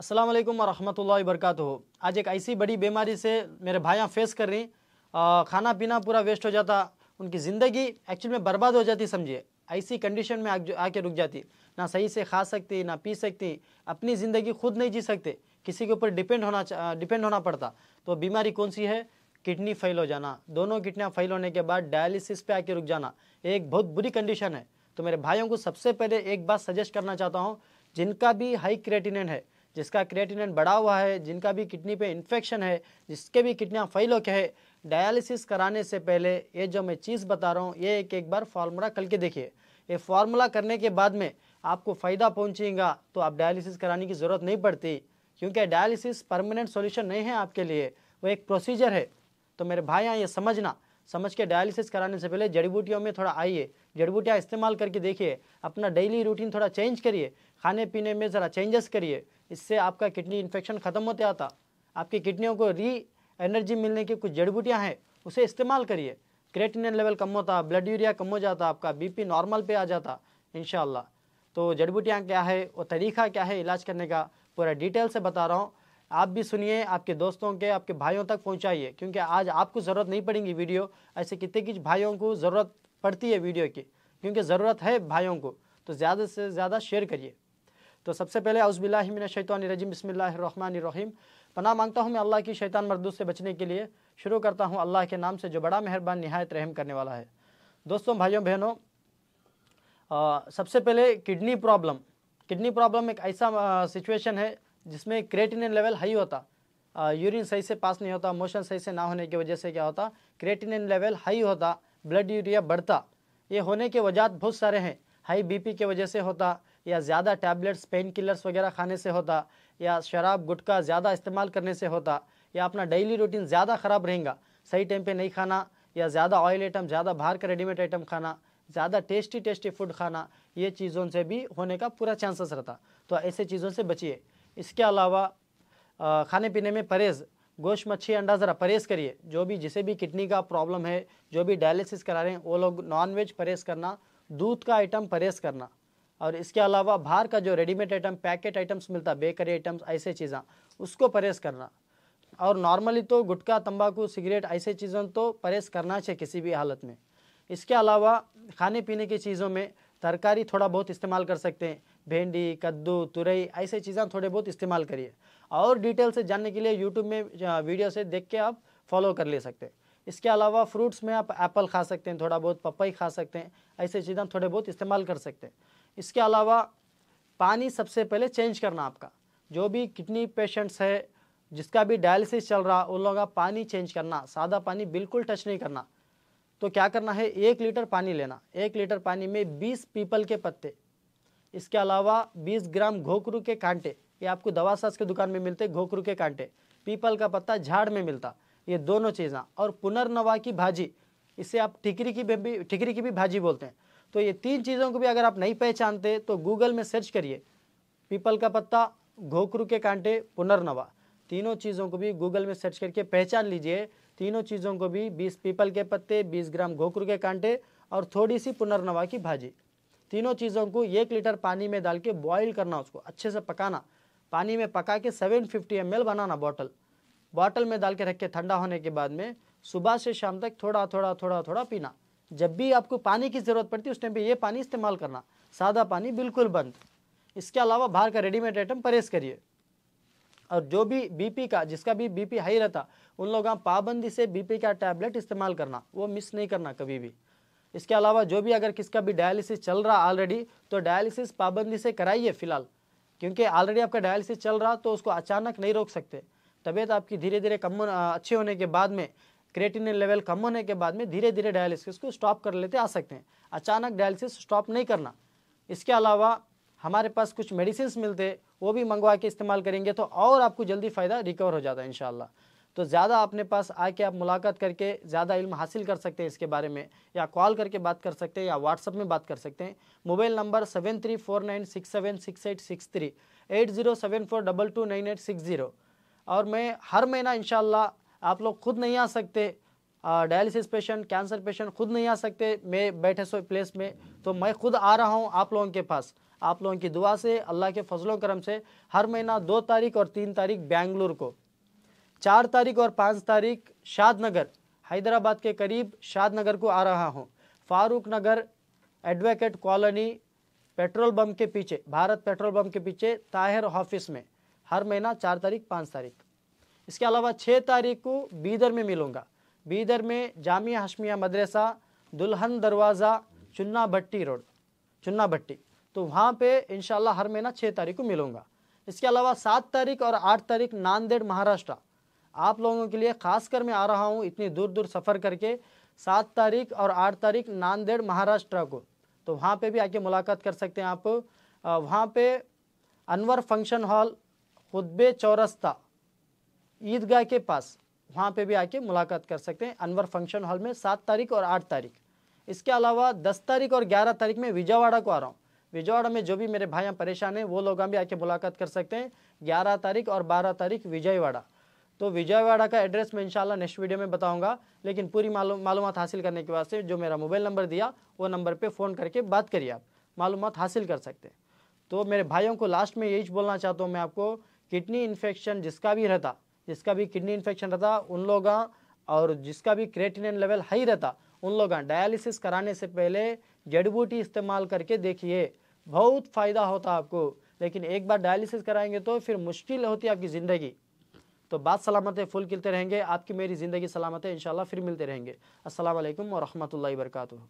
असलम वरहमल वरक आज एक ऐसी बड़ी बीमारी से मेरे भाइयाँ फेस कर रही आ, खाना पीना पूरा वेस्ट हो जाता उनकी ज़िंदगी एक्चुअल में बर्बाद हो जाती समझिए ऐसी कंडीशन में आके रुक जाती ना सही से खा सकती ना पी सकती अपनी ज़िंदगी खुद नहीं जी सकते किसी के ऊपर डिपेंड होना डिपेंड होना पड़ता तो बीमारी कौन सी है किडनी फेल हो जाना दोनों किडनियाँ फेल होने के बाद डायलिसिस पे आके रुक जाना एक बहुत बुरी कंडीशन है तो मेरे भाइयों को सबसे पहले एक बात सजेस्ट करना चाहता हूँ जिनका भी हाई क्रेटिनिन है जिसका क्रिएटिनिन बढ़ा हुआ है जिनका भी किडनी पे इन्फेक्शन है जिसके भी किडनियाँ हो के है डायलिसिस कराने से पहले ये जो मैं चीज़ बता रहा हूँ ये एक एक बार फार्मूला कल के देखिए ये फार्मूला करने के बाद में आपको फ़ायदा पहुँचेगा तो आप डायलिसिस कराने की ज़रूरत नहीं पड़ती क्योंकि डायलिसिस परमानेंट सोल्यूशन नहीं है आपके लिए वो एक प्रोसीजर है तो मेरे भाई यहाँ ये समझना समझ के डायलिसिस कराने से पहले जड़ी बूटियों में थोड़ा आइए जड़ी बूटियाँ इस्तेमाल करके देखिए अपना डेली रूटीन थोड़ा चेंज करिए खाने पीने में ज़रा चेंजेस करिए इससे आपका किडनी इन्फेक्शन ख़त्म होते आता आपकी किडनियों को री एनर्जी मिलने की कुछ जड़ी बूटियाँ हैं उसे इस्तेमाल करिए क्रेटिनिन लेवल कम होता ब्लड यूरिया कम हो जाता आपका बीपी नॉर्मल पे आ जाता इन तो जड़ी बूटियाँ क्या है और तरीका क्या है इलाज करने का पूरा डिटेल से बता रहा हूँ आप भी सुनिए आपके दोस्तों के आपके भाइयों तक पहुँचाइए क्योंकि आज आपको ज़रूरत नहीं पड़ेगी वीडियो ऐसे कितने कि भाइयों को ज़रूरत पड़ती है वीडियो की क्योंकि ज़रूरत है भाइयों को तो ज़्यादा से ज़्यादा शेयर करिए तो सबसे पहले अउज़बिल्लाशैतरजीम बसमीम पना मांगता हूँ मैं अल्लाह की शैतान मरदू से बचने के लिए शुरू करता हूँ अल्लाह के नाम से जो बड़ा मेहरबान नहायत रहम करने वाला है दोस्तों भाइयों बहनों सबसे पहले किडनी प्रॉब्लम किडनी प्रॉब्लम एक ऐसा सिचुएशन है जिसमें क्रेटिनिन लेवल हाई होता यूरिन सही से पास नहीं होता मोशन सही से ना होने की वजह से क्या होता क्रेटिनिन लेवल हाई होता ब्लड यूरिया बढ़ता ये होने के वजह बहुत सारे हैं हाई बीपी के वजह से होता या ज़्यादा टैबलेट्स पेन किलर्स वगैरह खाने से होता या शराब गुटखा ज़्यादा इस्तेमाल करने से होता या अपना डेली रूटीन ज़्यादा ख़राब रहेगा सही टाइम पे नहीं खाना या ज़्यादा ऑयल आइटम ज़्यादा बाहर का रेडीमेड आइटम खाना ज़्यादा टेस्टी टेस्टी फूड खाना ये चीज़ों से भी होने का पूरा चांसेस रहता तो ऐसे चीज़ों से बचिए इसके अलावा खाने पीने में परहेज़ गोश्त मच्छी अंडा ज़रा परहेज़ करिए जो भी जिसे भी किडनी का प्रॉब्लम है जो भी डायलिसिस करा रहे हैं वो लोग नॉनवेज परहेज़ करना दूध का आइटम परहेज़ करना और इसके अलावा बाहर का जो रेडीमेड आइटम पैकेट आइटम्स मिलता है बेकरी आइटम्स ऐसे चीज़ें उसको परहेज करना और नॉर्मली तो गुटखा तंबाकू सिगरेट ऐसे चीज़ों तो परहेज करना चाहिए किसी भी हालत में इसके अलावा खाने पीने की चीज़ों में तरकारी थोड़ा बहुत इस्तेमाल कर सकते हैं भेंडी कद्दू तुरई ऐसे चीज़ें थोड़े बहुत इस्तेमाल करिए और डिटेल से जानने के लिए यूट्यूब में वीडियो से देख के आप फॉलो कर ले सकते हैं इसके अलावा फ्रूट्स में आप एप्पल खा सकते हैं थोड़ा बहुत पपई खा सकते हैं ऐसे चीज़ें हम थोड़े बहुत इस्तेमाल कर सकते हैं इसके अलावा पानी सबसे पहले चेंज करना आपका जो भी किडनी पेशेंट्स है जिसका भी डायलिसिस चल रहा उन लोगों का पानी चेंज करना सादा पानी बिल्कुल टच नहीं करना तो क्या करना है एक लीटर पानी लेना एक लीटर पानी में बीस पीपल के पत्ते इसके अलावा बीस ग्राम घोकरू के कांटे ये आपको दवा सास के दुकान में मिलते घोकरू के कांटे पीपल का पत्ता झाड़ में मिलता ये दोनों चीज़ें और पुनर्नवा की भाजी इसे आप ठिकरी की भी ठिकरी की भी भाजी बोलते हैं तो ये तीन चीज़ों को भी अगर आप नहीं पहचानते तो गूगल में सर्च करिए पीपल का पत्ता घोकरू के कांटे पुनर्नवा तीनों चीज़ों को भी गूगल में सर्च करके पहचान लीजिए तीनों चीज़ों को भी बीस पीपल के पत्ते बीस ग्राम घोकरू के कांटे और थोड़ी सी पुनर्नवा की भाजी तीनों चीज़ों को एक लीटर पानी में डाल के बॉयल करना उसको अच्छे से पकाना पानी में पका के सेवन फिफ्टी बनाना बॉटल बॉटल में डाल के रख के ठंडा होने के बाद में सुबह से शाम तक थोड़ा थोड़ा थोड़ा थोड़ा पीना जब भी आपको पानी की ज़रूरत पड़ती है उस टाइम पर ये पानी इस्तेमाल करना सादा पानी बिल्कुल बंद इसके अलावा बाहर का रेडीमेड आइटम परहेज करिए और जो भी बीपी का जिसका भी बीपी हाई रहता उन लोगों पाबंदी से बीपी का टैबलेट इस्तेमाल करना वो मिस नहीं करना कभी भी इसके अलावा जो भी अगर किसका भी डायलिसिस चल रहा ऑलरेडी तो डायलिसिस पाबंदी से कराइए फिलहाल क्योंकि ऑलरेडी आपका डायलिसिस चल रहा तो उसको अचानक नहीं रोक सकते तबीयत आपकी धीरे धीरे कम अच्छे होने के बाद में क्रेटिन लेवल कम होने के बाद में धीरे धीरे डायलिसिस को स्टॉप कर लेते आ सकते हैं अचानक डायलिसिस स्टॉप नहीं करना इसके अलावा हमारे पास कुछ मेडिसिन मिलते वो भी मंगवा के इस्तेमाल करेंगे तो और आपको जल्दी फ़ायदा रिकवर हो जाता है इन तो ज़्यादा अपने पास आके आप मुलाकात करके ज़्यादा इल्म हासिल कर सकते हैं इसके बारे में या कॉल करके बात कर सकते हैं या व्हाट्सअप में बात कर सकते हैं mobile number seven three four nine six seven six eight six three eight zero seven four double two nine eight six zero और मैं हर महीना इन आप लोग खुद नहीं आ सकते डायलिसिस पेशेंट कैंसर पेशेंट खुद नहीं आ सकते मैं बैठे सोए प्लेस में तो मैं खुद आ रहा हूँ आप लोगों के पास आप लोगों की दुआ से अल्लाह के फजलों करम से हर महीना दो तारीख और तीन तारीख बेंगलुरु को चार तारीख और पाँच तारीख शाद नगर हैदराबाद के करीब शाद नगर को आ रहा हूँ Farooq Nagar advocate colony petrol pump के पीछे भारत पेट्रोल बम के पीछे ताहिर ऑफिस में हर महीना चार तारीख पाँच तारीख इसके अलावा छः तारीख को बीदर में मिलूँगा बीदर में जामिया हशमिया मदरसा दुल्हन दरवाज़ा चुन्ना भट्टी रोड चुन्ना भट्टी तो वहाँ पे इन हर महीना छः तारीख को मिलूँगा इसके अलावा सात तारीख और आठ तारीख नांदेड़ महाराष्ट्र आप लोगों के लिए खासकर मैं आ रहा हूँ इतनी दूर दूर सफ़र करके सात तारीख और आठ तारीख नांदेड़ महाराष्ट्र को तो वहाँ पे भी आके मुलाकात कर सकते हैं आप वहाँ पे अनवर फंक्शन हॉल खुतबे चौरस्ता ईदगाह के पास वहाँ पे भी आके मुलाकात कर सकते हैं अनवर फंक्शन हॉल में सात तारीख और आठ तारीख इसके अलावा दस तारीख और ग्यारह तारीख में विजयवाड़ा को आ रहा हूँ विजयवाड़ा में जो भी मेरे भाई यहाँ परेशान हैं वो लोग भी आके मुलाकात कर सकते हैं ग्यारह तारीख और बारह तारीख विजयवाड़ा तो विजयवाड़ा का एड्रेस मैं इंशाल्लाह नेक्स्ट वीडियो में बताऊंगा लेकिन पूरी मालूम मालूम हासिल करने के वास्ते जो मेरा मोबाइल नंबर दिया वो नंबर पे फ़ोन करके बात करिए आप मालूम हासिल कर सकते हैं तो मेरे भाइयों को लास्ट में यही बोलना चाहता हूँ मैं आपको किडनी इन्फेक्शन जिसका भी रहता जिसका भी किडनी इन्फेक्शन रहता उन लोग और जिसका भी क्रेटिनिन लेवल हाई रहता उन लोग डायलिसिस कराने से पहले जड़ी बूटी इस्तेमाल करके देखिए बहुत फ़ायदा होता आपको लेकिन एक बार डायलिसिस कराएंगे तो फिर मुश्किल होती है आपकी ज़िंदगी तो बात सलामत है फूल खिलते रहेंगे आपकी मेरी ज़िंदगी सलामत है इन फिर मिलते रहेंगे असल वरहमल वर्का